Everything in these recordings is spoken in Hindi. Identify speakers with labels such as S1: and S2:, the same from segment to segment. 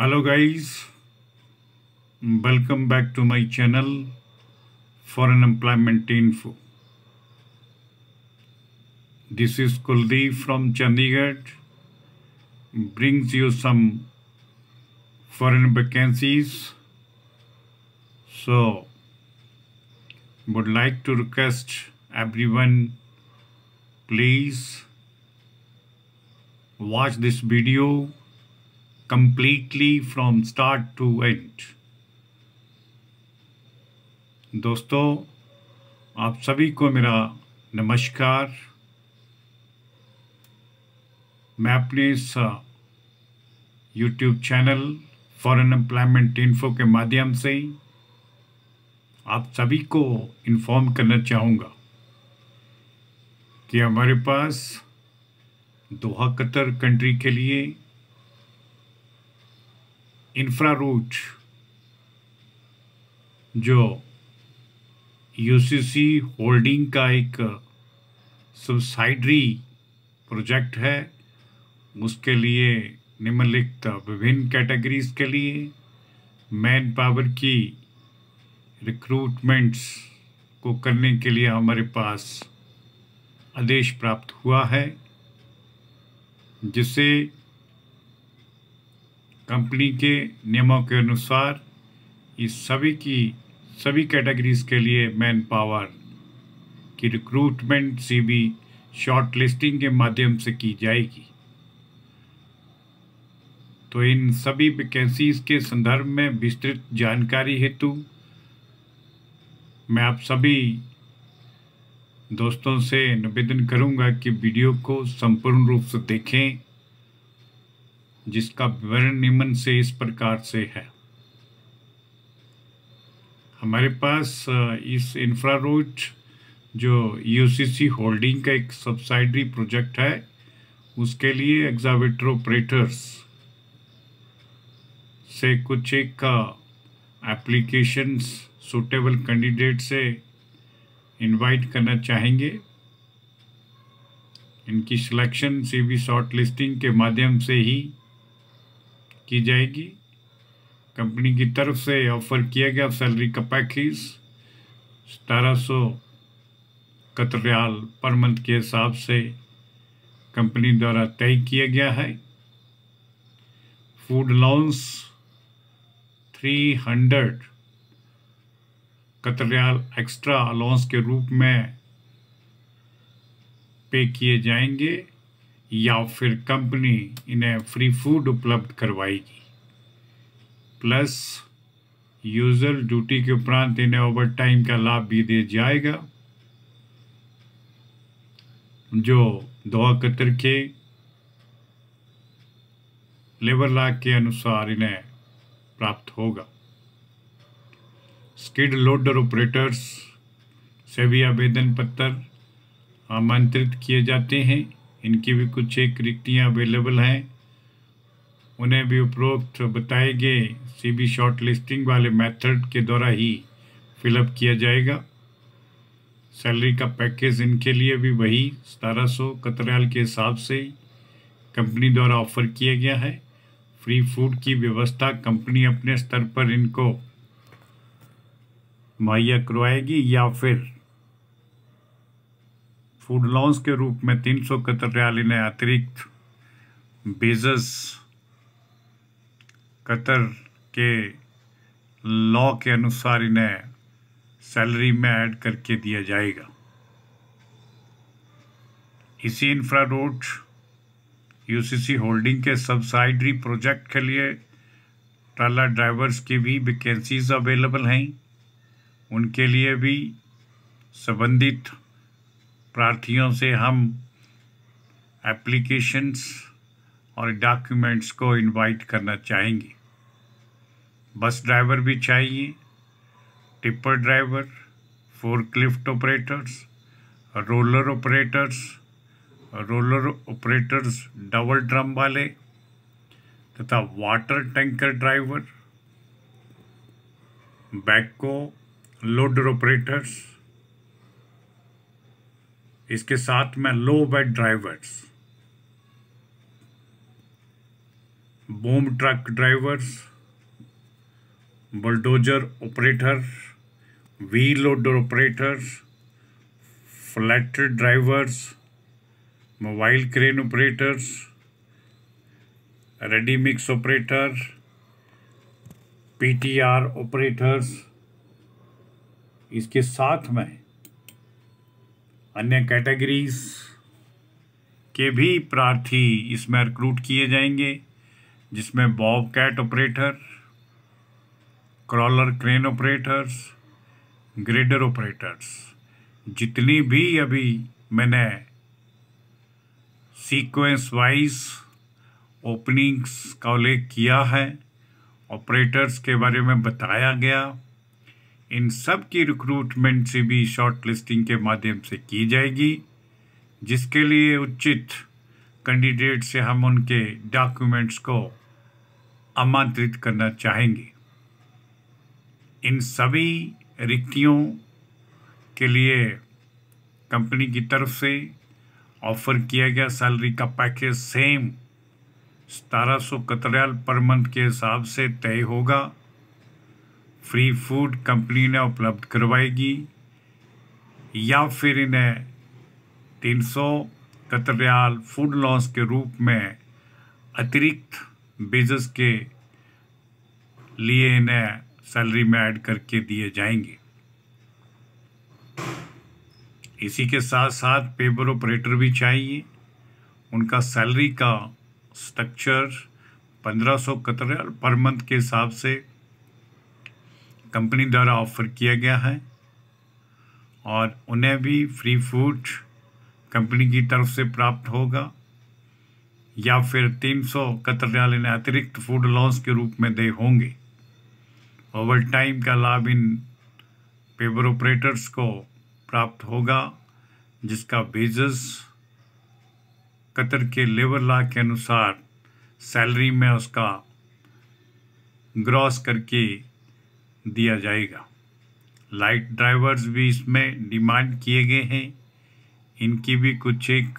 S1: hello guys welcome back to my channel for an employment info this is Kuldeep from Chandigarh brings you some foreign vacancies so would like to request everyone please watch this video completely from start to end दोस्तों आप सभी को मेरा नमस्कार मैं अपने इस YouTube channel foreign employment info के माध्यम से आप सभी को इन्फॉर्म करना चाहूँगा कि हमारे पास दोहा कतर कंट्री के लिए इंफ्रारूट जो यूसीसी होल्डिंग का एक सब्साइडरी प्रोजेक्ट है उसके लिए निम्नलिखित विभिन्न कैटेगरीज के लिए मैन पावर की रिक्रूटमेंट्स को करने के लिए हमारे पास आदेश प्राप्त हुआ है जिसे कंपनी के नियमों के अनुसार इस सभी की सभी कैटेगरीज के लिए मैन पावर की रिक्रूटमेंट सीवी शॉर्ट लिस्टिंग के माध्यम से की जाएगी तो इन सभी वैकेंसीज के संदर्भ में विस्तृत जानकारी हेतु मैं आप सभी दोस्तों से निवेदन करूंगा कि वीडियो को संपूर्ण रूप से देखें जिसका विवरण निम्न से इस प्रकार से है हमारे पास इस इंफ्रारूट जो यूसीसी होल्डिंग का एक सब्साइडरी प्रोजेक्ट है उसके लिए एग्जावेटर ऑपरेटर्स से कुछ एक एप्लीकेशंस सूटेबल कैंडिडेट से इनवाइट करना चाहेंगे इनकी selection C B shortlisting के माध्यम से ही की जाएगी कंपनी की तरफ से ऑफर किया गया सैलरी का पैकेज सतारह सौ कतरियाल पर मंथ के हिसाब से कंपनी द्वारा तय किया गया है food allowance three hundred Qatari riyal extra allowance के रूप में पे किए जाएंगे या फिर कंपनी इन्हें फ्री फूड उपलब्ध करवाएगी प्लस यूजर ड्यूटी के उपरांत इन्हें ओवर टाइम का लाभ भी दे जाएगा जो दवा कतर के लेबर लॉ के अनुसार इन्हें प्राप्त होगा स्किड लोडर ऑपरेटर्स से भी आवेदन पत्र आमंत्रित किए जाते हैं इनकी भी कुछ एक रिक्तियाँ अवेलेबल हैं उन्हें भी उपरोक्त बताए गए सी बी शॉर्ट लिस्टिंग वाले मेथड के द्वारा ही फिलअप किया जाएगा सैलरी का पैकेज इनके लिए भी वही सतारह सौ कतरयाल के हिसाब से कंपनी द्वारा ऑफर किया गया है फ्री फूड की व्यवस्था कंपनी अपने स्तर पर इनको मुहैया करवाएगी या फिर फूड लॉन्स के रूप में तीन सौ ने अतिरिक्त बेजस कतर के लॉ के अनुसार इन्हें सैलरी में ऐड करके दिया जाएगा इसी इंफ्रा रोड यूसीसी होल्डिंग के सब्साइडरी प्रोजेक्ट के लिए ट्राला ड्राइवर्स की भी वैकेंसीज अवेलेबल हैं उनके लिए भी संबंधित प्रार्थियों से हम एप्लीकेशंस और डॉक्यूमेंट्स को इनवाइट करना चाहेंगे बस ड्राइवर भी चाहिए tipper driver forklift operators roller operators roller operators double drum वाले तथा water tanker driver backhoe loader operators इसके साथ में low bed drivers boom truck drivers bulldozer operator wheel loader operators flat drivers mobile crane operators ready mix operator PTR operators इसके साथ में अन्य कैटेगरीज के भी प्रार्थी इसमें रिक्रूट किए जाएंगे जिसमें Bobcat operator crawler crane operators grader operators जितनी भी अभी मैंने सीक्वेंस वाइज ओपनिंग्स का उल्लेख किया है ऑपरेटर्स के बारे में बताया गया इन सब की रिक्रूटमेंट से भी शॉर्ट लिस्टिंग के माध्यम से की जाएगी जिसके लिए उचित कैंडिडेट से हम उनके डॉक्यूमेंट्स को आमंत्रित करना चाहेंगे इन सभी रिक्तियों के लिए कंपनी की तरफ से ऑफर किया गया सैलरी का पैकेज सेम सतारह सौ कतरेल पर मंथ के हिसाब से तय होगा फ्री फूड कंपनी ने उपलब्ध करवाएगी या फिर इन्हें तीन सौ कतरियाल फूड लॉन्स के रूप में अतिरिक्त बिजनेस के लिए इन्हें सैलरी में ऐड करके दिए जाएंगे इसी के साथ साथ पेपर ऑपरेटर भी चाहिए उनका सैलरी का स्ट्रक्चर पंद्रह सौ कतर पर मंथ के हिसाब से कंपनी द्वारा ऑफर किया गया है और उन्हें भी फ्री फूड कंपनी की तरफ से प्राप्त होगा या फिर तीन सौ कतर रियाल इन्हें अतिरिक्त फूड लॉन्स के रूप में दे होंगे ओवर टाइम का लाभ इन पेपर ऑपरेटर्स को प्राप्त होगा जिसका बेजस कतर के लेबर लॉ के अनुसार सैलरी में उसका ग्रॉस करके दिया जाएगा लाइट ड्राइवर्स भी इसमें डिमांड किए गए हैं इनकी भी कुछ एक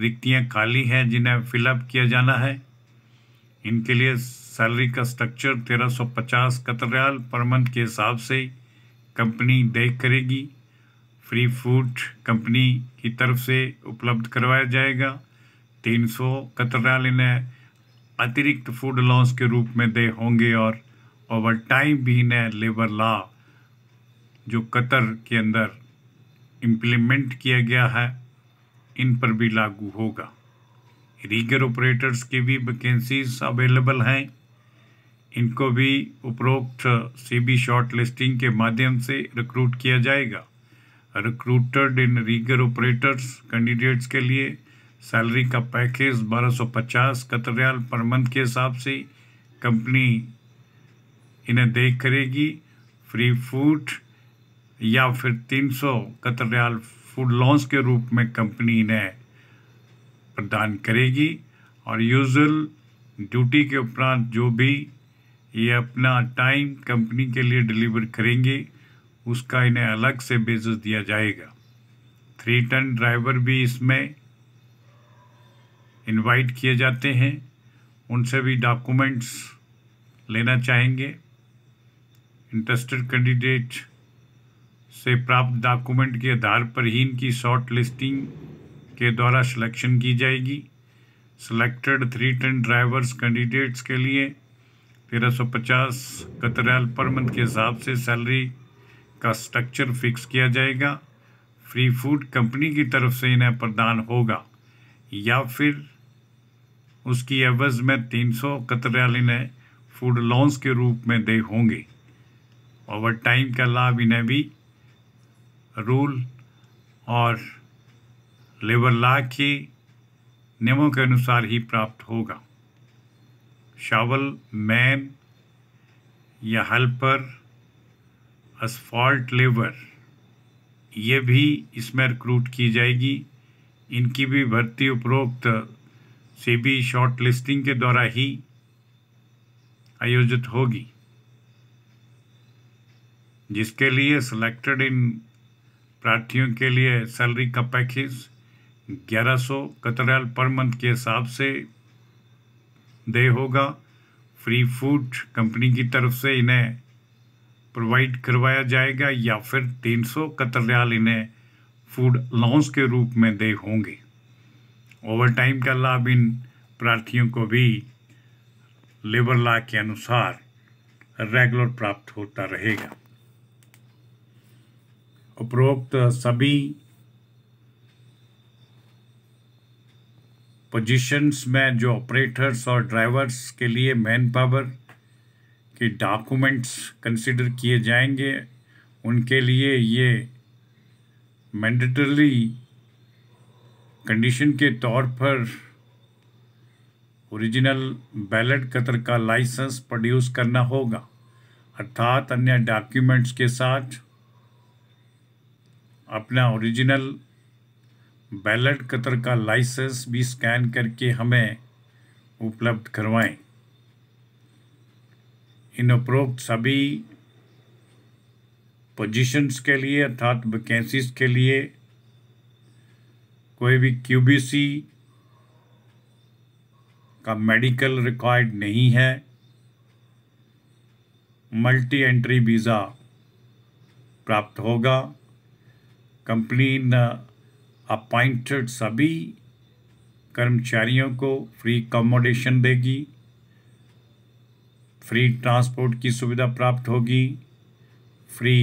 S1: रिक्तियाँ खाली हैं जिन्हें फिलअप किया जाना है इनके लिए सैलरी का स्ट्रक्चर 1350 कतरयाल पर मंथ के हिसाब से कंपनी देख करेगी फ्री फूड कंपनी की तरफ से उपलब्ध करवाया जाएगा 300 कतरयाल इन्हें अतिरिक्त फूड अलाउंस के रूप में दे होंगे और ओवर टाइम बीन ए लेबर लॉ जो कतर के अंदर इम्प्लीमेंट किया गया है इन पर भी लागू होगा रीगर ऑपरेटर्स की भी वैकेंसीज अवेलेबल हैं इनको भी उपरोक्त सी बी शॉर्ट लिस्टिंग के माध्यम से रिक्रूट किया जाएगा recruited in rigger operators candidates के लिए सैलरी का पैकेज 1250 पचास कतरयाल पर मंथ के हिसाब से कंपनी इन्हें देख करेगी फ्री फूड या फिर 300 सौ कतर रियाल फूड लॉन्स के रूप में कंपनी इन्हें प्रदान करेगी और यूजल ड्यूटी के उपरांत जो भी ये अपना टाइम कंपनी के लिए डिलीवर करेंगे उसका इन्हें अलग से बेजस दिया जाएगा थ्री टन ड्राइवर भी इसमें इनवाइट किए जाते हैं उनसे भी डॉक्यूमेंट्स लेना चाहेंगे इंटरेस्टेड कैंडिडेट से प्राप्त डॉक्यूमेंट के आधार पर ही इनकी शॉर्ट लिस्टिंग के द्वारा सिलेक्शन की जाएगी selected three ton drivers candidates के लिए तेरह सौ पचास कतरेल पर मंथ के हिसाब से सैलरी का स्ट्रक्चर फिक्स किया जाएगा फ्री फूड कंपनी की तरफ से इन्हें प्रदान होगा या फिर उसकी एवज में तीन सौ कतरेल इन्हें फूड लॉन्स के रूप में दे होंगे ओवर टाइम का लाभ इन्हें भी रूल और लेबर ला के नियमों के अनुसार ही प्राप्त होगा शावल मैन या हेल्पर असफॉल्ट लेबर ये भी इसमें रिक्रूट की जाएगी इनकी भी भर्ती उपरोक्त सीबी शॉर्ट लिस्टिंग के द्वारा ही आयोजित होगी जिसके लिए सिलेक्टेड इन प्रार्थियों के लिए सैलरी का पैकेज ग्यारह सौ कतरल पर मंथ के हिसाब से दे होगा फ्री फूड कंपनी की तरफ से इन्हें प्रोवाइड करवाया जाएगा या फिर तीन सौ कतरल इन्हें फूड अलाउंस के रूप में दे होंगे ओवर टाइम का लाभ इन प्रार्थियों को भी लेबर लॉ के अनुसार रेगुलर प्राप्त होता रहेगा उपरोक्त सभी पोजीशंस में जो ऑपरेटर्स और ड्राइवर्स के लिए मैन पावर के डॉक्यूमेंट्स कंसिडर किए जाएंगे उनके लिए ये मैंडेटरली कंडीशन के तौर पर ओरिजिनल बैलेट कतर का लाइसेंस प्रोड्यूस करना होगा अर्थात अन्य डॉक्यूमेंट्स के साथ अपना ओरिजिनल बैलेट कतर का लाइसेंस भी स्कैन करके हमें उपलब्ध करवाएं इन उपरोक्त सभी पोजीशंस के लिए अर्थात वैकेंसीज के लिए कोई भी क्यूबीसी का मेडिकल रिक्वायर्ड नहीं है मल्टी एंट्री वीज़ा प्राप्त होगा कंपनी ने अपॉइंटेड सभी कर्मचारियों को फ्री कमोडेशन देगी फ्री ट्रांसपोर्ट की सुविधा प्राप्त होगी free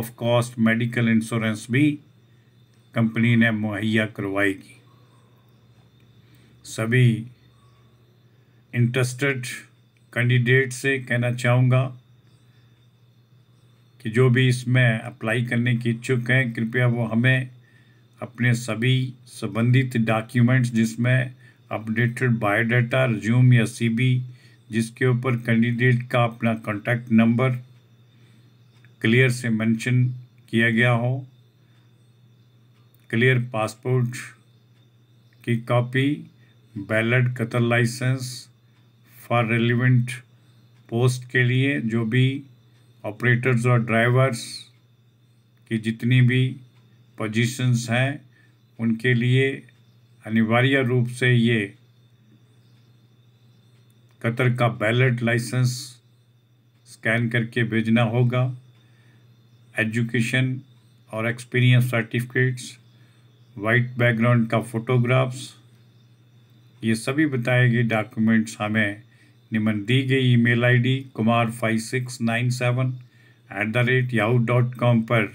S1: of cost medical insurance भी कंपनी ने मुहैया करवाएगी सभी इंटरेस्टेड कैंडिडेट से कहना चाहूँगा कि जो भी इसमें अप्लाई करने के इच्छुक हैं कृपया वो हमें अपने सभी संबंधित डॉक्यूमेंट्स जिसमें अपडेटेड बायोडाटा रिज्यूम या सीबी जिसके ऊपर कैंडिडेट का अपना कॉन्टैक्ट नंबर क्लियर से मेंशन किया गया हो क्लियर पासपोर्ट की copy valid Qatar licence for relevant post के लिए जो भी ऑपरेटर्स और ड्राइवर्स की जितनी भी पोजीशंस हैं उनके लिए अनिवार्य रूप से ये कतर का बैलेट लाइसेंस स्कैन करके भेजना होगा एजुकेशन और एक्सपीरियंस सर्टिफिकेट्स वाइट बैकग्राउंड का फ़ोटोग्राफ्स ये सभी बताए गए डॉक्यूमेंट्स हमें निम्न दी गई email ID Kumar five six nine seven at the rate Yahoo dot com पर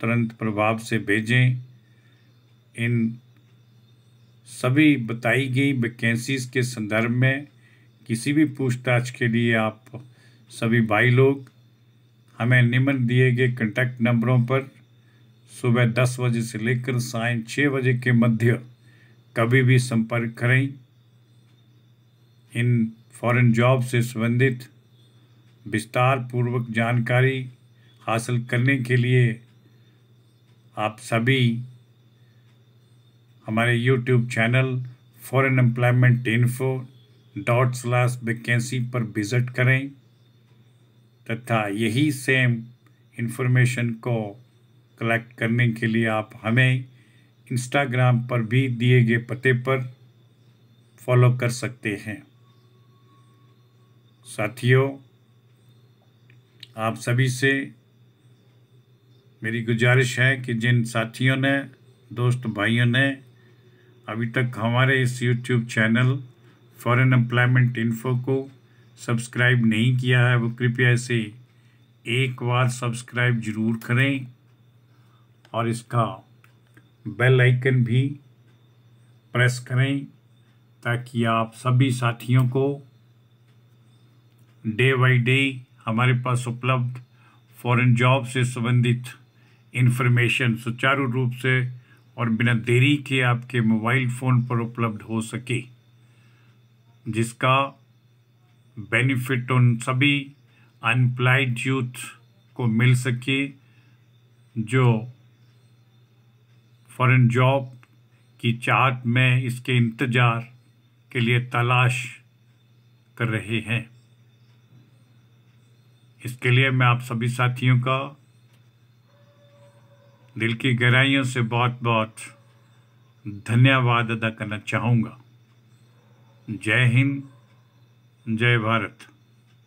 S1: तुरंत प्रभाव से भेजें इन सभी बताई गई वैकेंसीज के संदर्भ में किसी भी पूछताछ के लिए आप सभी भाई लोग हमें निम्न दिए गए कंटेक्ट नंबरों पर सुबह दस बजे से लेकर साय छः बजे के मध्य कभी भी संपर्क करें इन फॉरेन जॉब से संबंधित विस्तार पूर्वक जानकारी हासिल करने के लिए आप सभी हमारे YouTube channel foreign employment info dot slash vacancy पर विज़िट करें तथा यही सेम इन्फॉर्मेशन को कलेक्ट करने के लिए आप हमें इंस्टाग्राम पर भी दिए गए पते पर फॉलो कर सकते हैं साथियों आप सभी से मेरी गुजारिश है कि जिन साथियों ने दोस्त भाइयों ने अभी तक हमारे इस YouTube channel foreign employment info को सब्सक्राइब नहीं किया है वो कृपया इसे एक बार सब्सक्राइब ज़रूर करें और इसका बेल आइकन भी प्रेस करें ताकि आप सभी साथियों को डे बाई डे हमारे पास उपलब्ध फॉरेन जॉब से संबंधित इन्फॉर्मेशन सुचारू रूप से और बिना देरी के आपके मोबाइल फ़ोन पर उपलब्ध हो सके जिसका बेनिफिट उन सभी अनप्लाइड यूथ को मिल सके जो फॉरेन जॉब की चाहत में इसके इंतज़ार के लिए तलाश कर रहे हैं इसके लिए मैं आप सभी साथियों का दिल की गहराइयों से बहुत बहुत धन्यवाद अदा करना चाहूँगा जय हिंद जय भारत